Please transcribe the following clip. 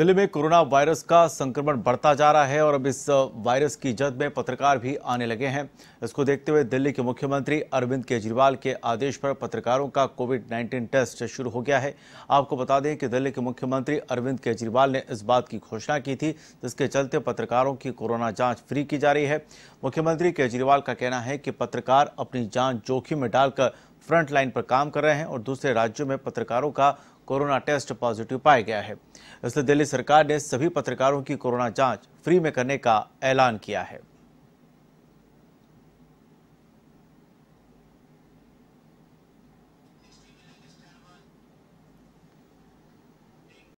दिल्ली में corona virus का संक्रमण बढ़ता जा रहा है और अब इस वायरस की जद में पत्रकार भी आने लगे हैं इसको देखते हुए दिल्ली के मुख्यमंत्री अरविंद केजरीवाल के आदेश पर पत्रकारों का कोविड 19 टेस्ट शुरू हो गया है आपको बता दें कि दिल्ली के मुख्यमंत्री अरविंद केजरीवाल ने इस बात की घोषणा की थी जिसके चलते पत्रकारों की कोरोना जाँच फ्री की जा रही है मुख्यमंत्री केजरीवाल का कहना है कि पत्रकार अपनी जान जोखिम में डालकर फ्रंट लाइन पर काम कर रहे हैं और दूसरे राज्यों में पत्रकारों का कोरोना टेस्ट पॉजिटिव पाया गया है इसलिए दिल्ली सरकार ने सभी पत्रकारों की कोरोना जांच फ्री में करने का ऐलान किया है